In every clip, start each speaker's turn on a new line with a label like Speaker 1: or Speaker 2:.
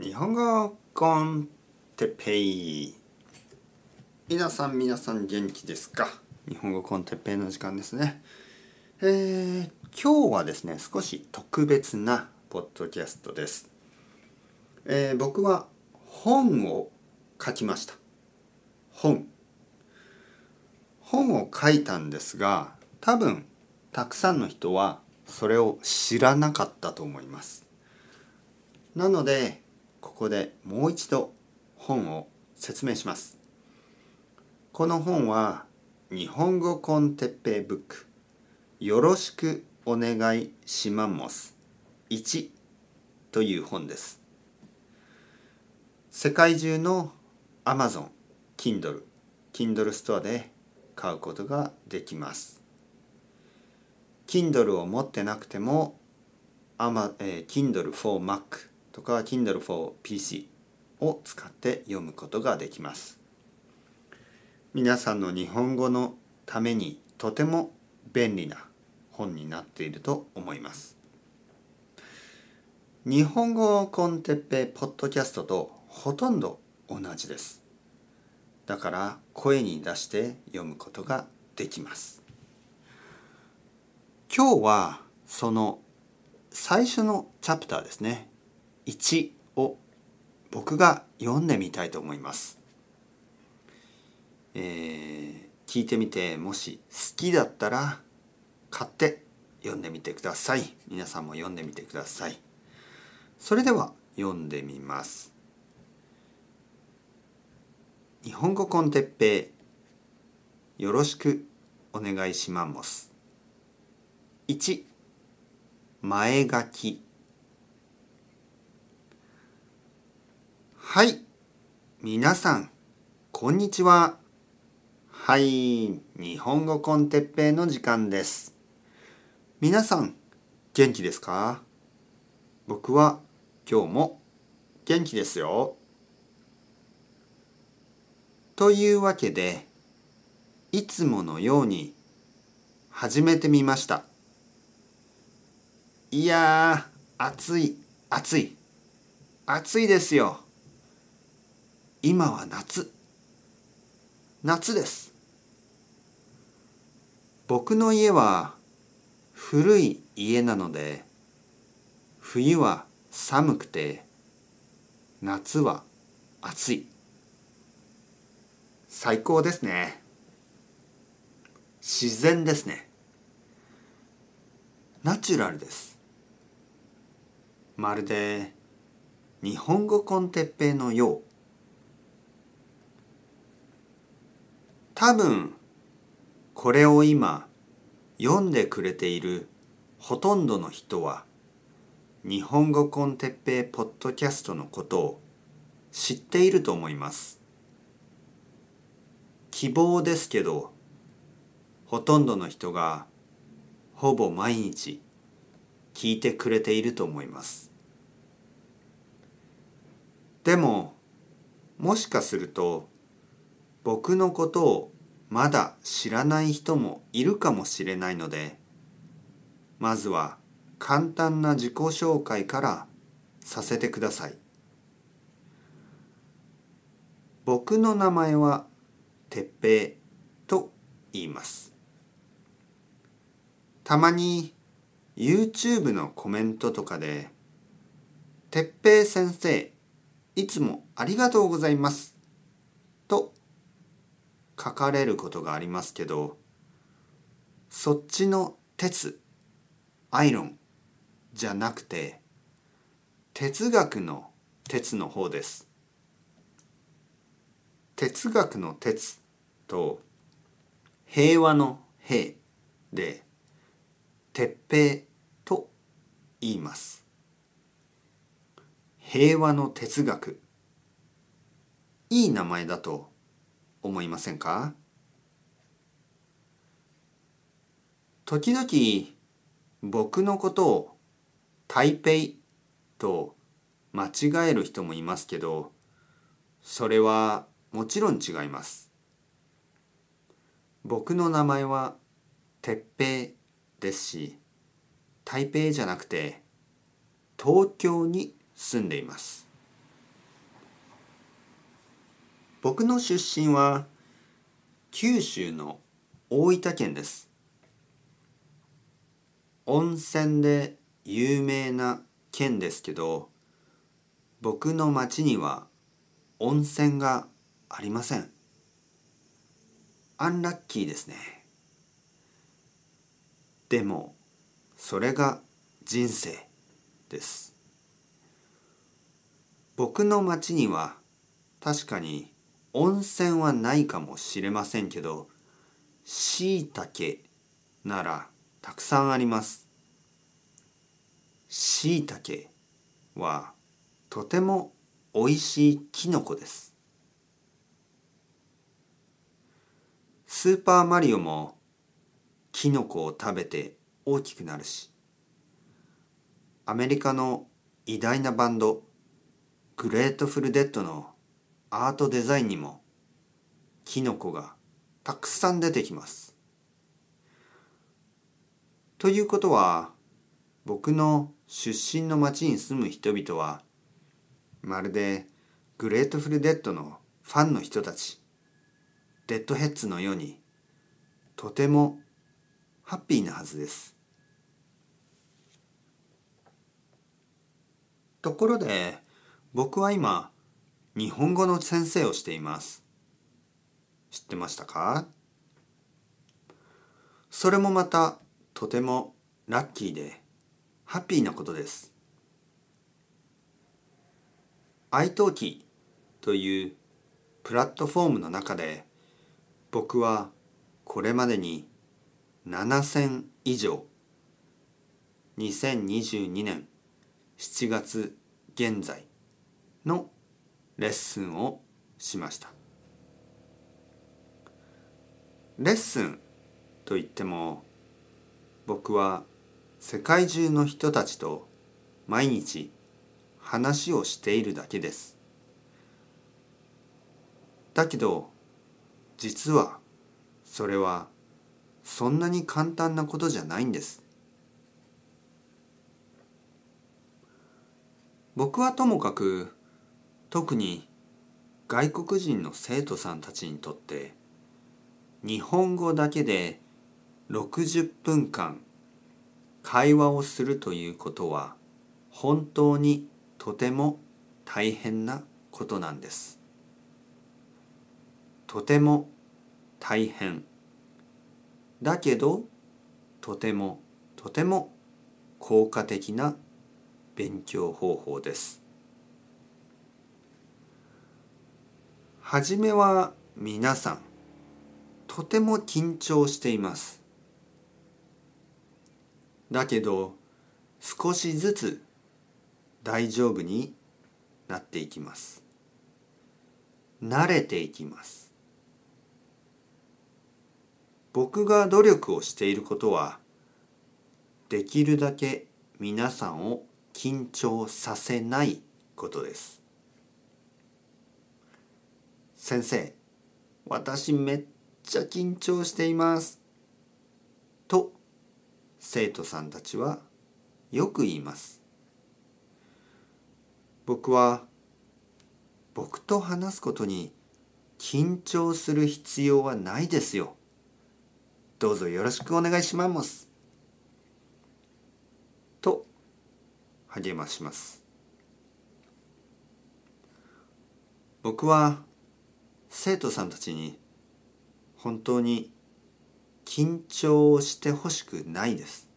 Speaker 1: 日本語コンテペイ皆さん皆さん元気ですか日本語コンテペイの時間ですねえー、今日はですね少し特別なポッドキャストです、えー、僕は本を書きました本本を書いたんですが多分たくさんの人はそれを知らなかったと思いますなのでここでもう一度本を説明しますこの本は日本語コンテッペイブックよろしくお願いします1という本です世界中の Amazon、Kindle、Kindle ストアで買うことができます Kindle を持ってなくても、Kindle for Mac とか Kindle for PC を使って読むことができます。皆さんの日本語のためにとても便利な本になっていると思います。日本語コンテッペポッドキャストとほとんど同じです。だから声に出して読むことができます。今日はその最初のチャプターですね。1を僕が読んでみたいと思います。えー、聞いてみてもし好きだったら買って読んでみてください。皆さんも読んでみてください。それでは読んでみます。日本語コンテッペイよろしくお願いします。1前書きはい。皆さん、こんにちは。はい。日本語コンテッペイの時間です。皆さん、元気ですか僕は今日も元気ですよ。というわけで、いつものように始めてみました。いやー、暑い、暑い、暑いですよ。今は夏夏です僕の家は古い家なので冬は寒くて夏は暑い最高ですね自然ですねナチュラルですまるで日本語コンテッペイのよう多分これを今読んでくれているほとんどの人は日本語コンテッペイポッドキャストのことを知っていると思います。希望ですけどほとんどの人がほぼ毎日聞いてくれていると思います。でももしかすると僕のことをまだ知らない人もいるかもしれないのでまずは簡単な自己紹介からさせてください僕の名前は鉄平と言いますたまに YouTube のコメントとかで「鉄平先生いつもありがとうございます」書かれることがありますけどそっちの鉄アイロンじゃなくて哲学の鉄の方です哲学の鉄と平和の平で鉄平と言います平和の哲学いい名前だと思いませんか時々僕のことを台北と間違える人もいますけどそれはもちろん違います僕の名前は鉄平ですし台北じゃなくて東京に住んでいます僕の出身は九州の大分県です温泉で有名な県ですけど僕の町には温泉がありませんアンラッキーですねでもそれが人生です僕の町には確かに温泉はないかもしれませんけど、しいたけならたくさんあります。しいたけはとてもおいしいキノコです。スーパーマリオもキノコを食べて大きくなるし、アメリカの偉大なバンド、グレートフルデッドのアートデザインにもキノコがたくさん出てきます。ということは僕の出身の町に住む人々はまるでグレートフルデッドのファンの人たちデッドヘッズのようにとてもハッピーなはずです。ところで僕は今日本語の先生をしています知ってましたかそれもまたとてもラッキーでハッピーなことですというプラットフォームの中で僕はこれまでに7,000以上2022年7月現在のレッスンをしましたレッスンといっても僕は世界中の人たちと毎日話をしているだけですだけど実はそれはそんなに簡単なことじゃないんです僕はともかく特に外国人の生徒さんたちにとって日本語だけで60分間会話をするということは本当にとても大変なことなんです。とても大変だけどとてもとても効果的な勉強方法です。はじめは皆さん、とても緊張しています。だけど、少しずつ大丈夫になっていきます。慣れていきます。僕が努力をしていることは、できるだけ皆さんを緊張させないことです。先生、私めっちゃ緊張しています。と、生徒さんたちはよく言います。僕は、僕と話すことに緊張する必要はないですよ。どうぞよろしくお願いします。と、励まします。僕は生徒さんたちに本当に緊張をしてほしくないです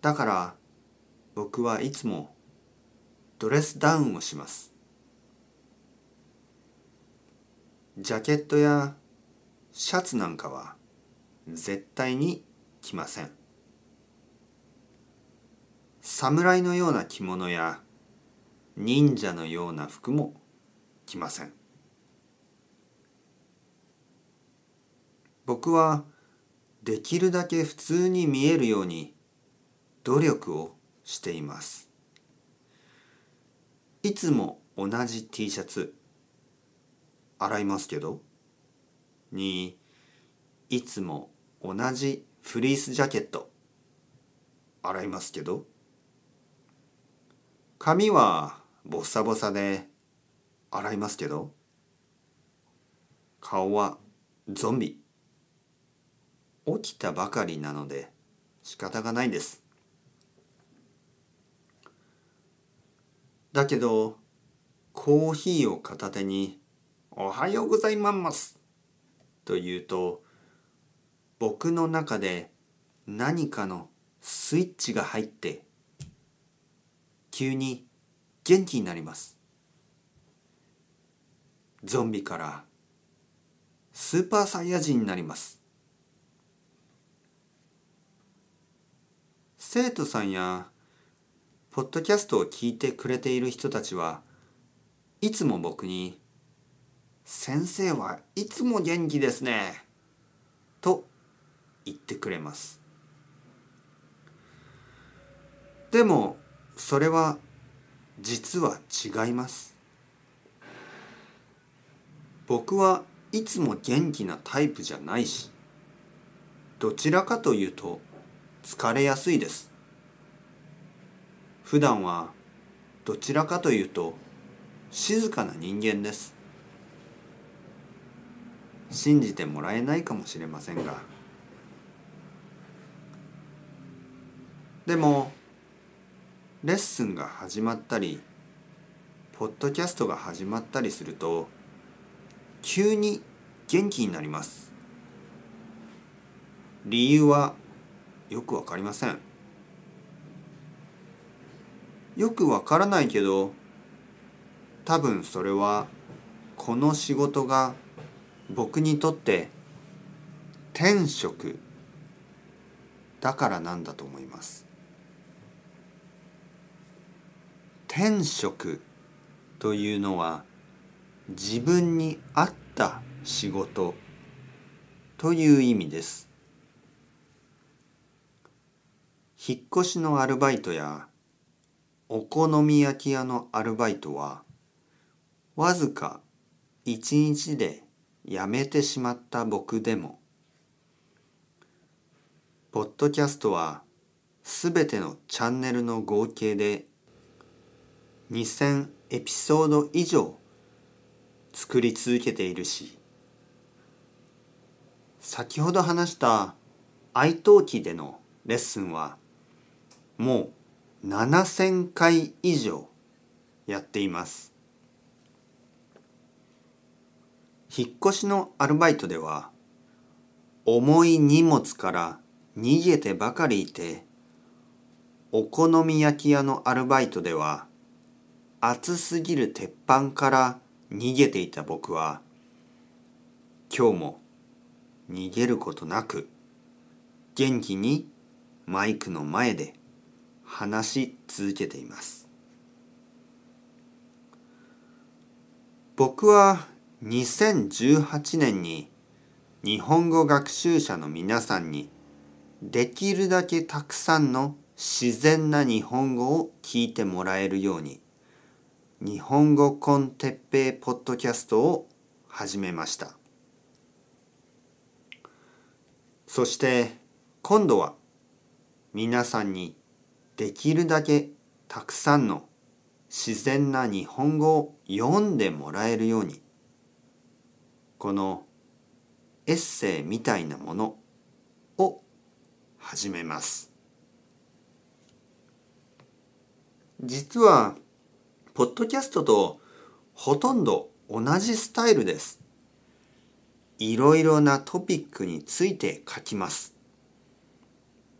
Speaker 1: だから僕はいつもドレスダウンをしますジャケットやシャツなんかは絶対に着ません侍のような着物や忍者のような服もきません僕はできるだけ普通に見えるように努力をしていますいつも同じ T シャツ洗いますけどにいつも同じフリースジャケット洗いますけど髪はボッサボサで洗いますけど顔はゾンビ起きたばかりなので仕方がないですだけどコーヒーを片手に「おはようございます」と言うと僕の中で何かのスイッチが入って急に元気になりますゾンビからスーパーサイヤ人になります生徒さんやポッドキャストを聞いてくれている人たちはいつも僕に「先生はいつも元気ですね」と言ってくれますでもそれは実は違います僕はいつも元気なタイプじゃないしどちらかというと疲れやすいです普段はどちらかというと静かな人間です信じてもらえないかもしれませんがでもレッスンが始まったりポッドキャストが始まったりすると急に元気になります理由はよくわかりませんよくわからないけど多分それはこの仕事が僕にとって天職だからなんだと思います天職というのは自分に合った仕事という意味です。引っ越しのアルバイトやお好み焼き屋のアルバイトはわずか一日で辞めてしまった僕でもポッドキャストはすべてのチャンネルの合計で2000エピソード以上作り続けているし先ほど話した愛悼記でのレッスンはもう7,000回以上やっています引っ越しのアルバイトでは重い荷物から逃げてばかりいてお好み焼き屋のアルバイトでは熱すぎる鉄板から逃げていた僕は今日も逃げることなく元気にマイクの前で話し続けています僕は2018年に日本語学習者の皆さんにできるだけたくさんの自然な日本語を聞いてもらえるように日本語コンテッペイポッドキャストを始めましたそして今度は皆さんにできるだけたくさんの自然な日本語を読んでもらえるようにこのエッセイみたいなものを始めます実はポッドキャストとほとんど同じスタイルです。いろいろなトピックについて書きます。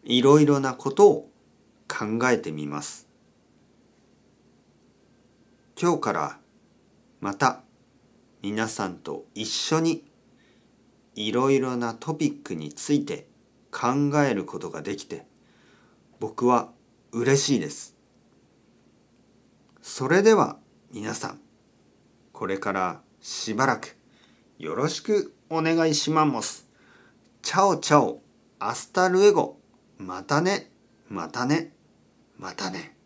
Speaker 1: いろいろなことを考えてみます。今日からまた皆さんと一緒にいろいろなトピックについて考えることができて僕は嬉しいです。それでは皆さん、これからしばらくよろしくお願いします。チャオチャオ、アスタルエゴ、またね、またね、またね。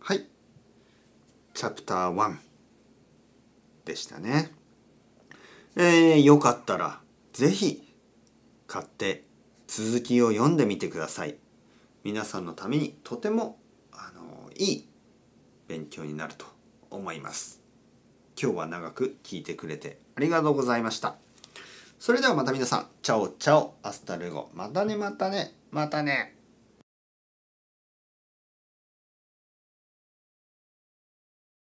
Speaker 1: はい。チャプター1でしたね。えー、よかったら、ぜひ、買って、続きを読んでみてください。皆さんのためにとてもあのいい勉強になると思います。今日は長く聞いてくれてありがとうございました。それではまた皆さん、チャオチャオ、アスタルゴ、またねまたね、またね。またね